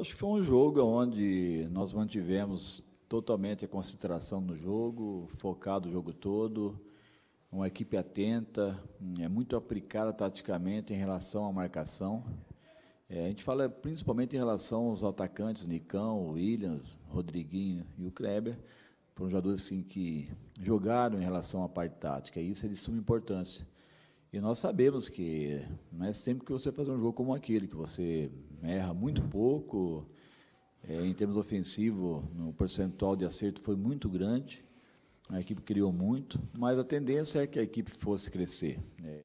Acho que foi um jogo onde nós mantivemos totalmente a concentração no jogo, focado o jogo todo, uma equipe atenta, é muito aplicada taticamente em relação à marcação. É, a gente fala principalmente em relação aos atacantes, Nicão, Williams, Rodriguinho e o Kleber, foram jogadores assim, que jogaram em relação à parte tática, e isso é de suma importância. E nós sabemos que não é sempre que você faz um jogo como aquele, que você erra muito pouco, é, em termos ofensivos, o percentual de acerto foi muito grande, a equipe criou muito, mas a tendência é que a equipe fosse crescer. Né?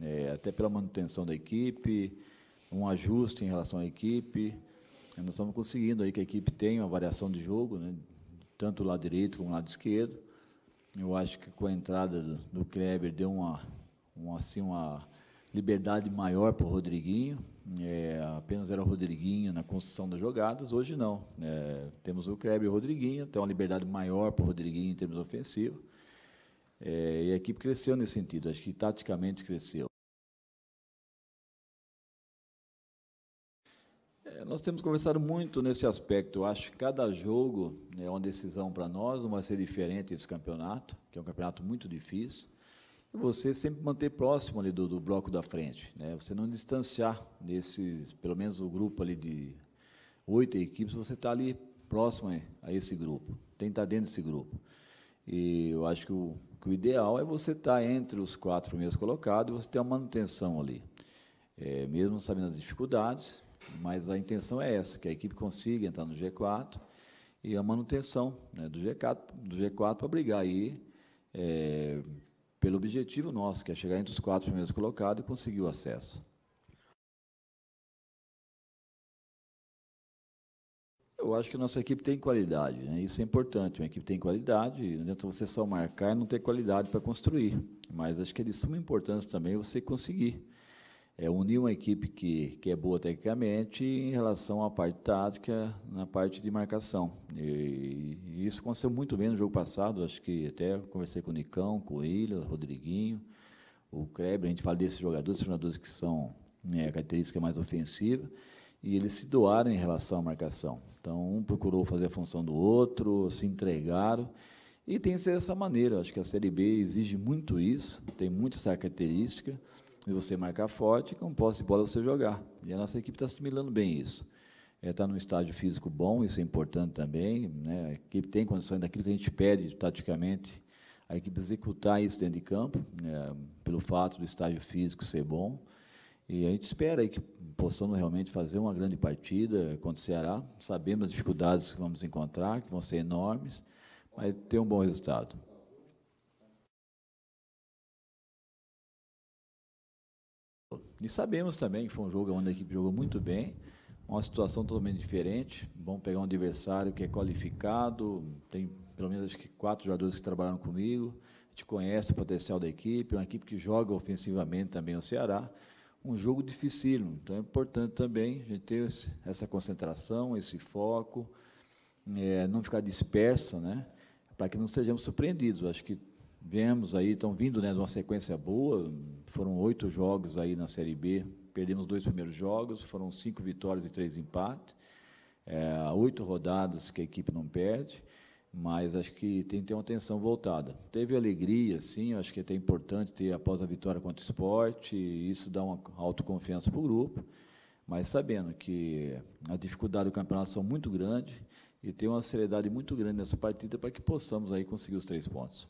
É, até pela manutenção da equipe, um ajuste em relação à equipe, nós estamos conseguindo aí que a equipe tenha uma variação de jogo, né, tanto o lado direito como o lado esquerdo. Eu acho que com a entrada do, do Kleber deu uma, uma, assim, uma liberdade maior para o Rodriguinho. É, apenas era o Rodriguinho na construção das jogadas, hoje não. É, temos o Kleber e o Rodriguinho, tem uma liberdade maior para o Rodriguinho em termos ofensivos. É, e a equipe cresceu nesse sentido, acho que taticamente cresceu. É, nós temos conversado muito nesse aspecto. Eu acho que cada jogo né, é uma decisão para nós, não vai ser diferente esse campeonato, que é um campeonato muito difícil. E você sempre manter próximo ali do, do bloco da frente, né? Você não distanciar nesses, pelo menos o grupo ali de oito equipes, você está ali próximo a esse grupo, tem que estar tá dentro desse grupo. E eu acho que o, que o ideal é você estar tá entre os quatro primeiros colocados e você ter uma manutenção ali. É, mesmo sabendo as dificuldades, mas a intenção é essa, que a equipe consiga entrar no G4 e a manutenção né, do G4, do G4 para brigar aí é, pelo objetivo nosso, que é chegar entre os quatro primeiros colocados e conseguir o acesso. Eu acho que a nossa equipe tem qualidade, né? isso é importante. Uma equipe tem qualidade, não adianta você só marcar e não ter qualidade para construir. Mas acho que é de suma importância também você conseguir é unir uma equipe que, que é boa tecnicamente em relação à parte tática, na parte de marcação. E, e, isso aconteceu muito bem no jogo passado, acho que até conversei com o Nicão, com o Ilha, Rodriguinho, o Kleber, a gente fala desses jogadores, jogadores que são né, a característica mais ofensiva, e eles se doaram em relação à marcação. Então, um procurou fazer a função do outro, se entregaram, e tem que ser dessa maneira. Acho que a Série B exige muito isso, tem muito essa característica, e você marcar forte e com posse de bola você jogar. E a nossa equipe está assimilando bem isso. Está é, tá num estágio físico bom, isso é importante também. Né? A equipe tem condições daquilo que a gente pede taticamente, a equipe executar isso dentro de campo, né? pelo fato do estágio físico ser bom. E a gente espera aí que possamos realmente fazer uma grande partida contra o Ceará, sabendo as dificuldades que vamos encontrar, que vão ser enormes, mas ter um bom resultado. E sabemos também que foi um jogo onde a equipe jogou muito bem, uma situação totalmente diferente. Vamos pegar um adversário que é qualificado, tem pelo menos acho que quatro jogadores que trabalharam comigo, a gente conhece o potencial da equipe, é uma equipe que joga ofensivamente também o Ceará. Um jogo dificílimo, então é importante também a gente ter essa concentração, esse foco, é, não ficar disperso, né? para que não sejamos surpreendidos. Acho que viemos aí, estão vindo né, de uma sequência boa, foram oito jogos aí na Série B. Perdemos dois primeiros jogos, foram cinco vitórias e três empates. É, oito rodadas que a equipe não perde, mas acho que tem que ter uma atenção voltada. Teve alegria, sim, acho que é até importante ter após a vitória contra o esporte, isso dá uma autoconfiança para o grupo, mas sabendo que a dificuldade do campeonato são muito grande e tem uma seriedade muito grande nessa partida para que possamos aí conseguir os três pontos.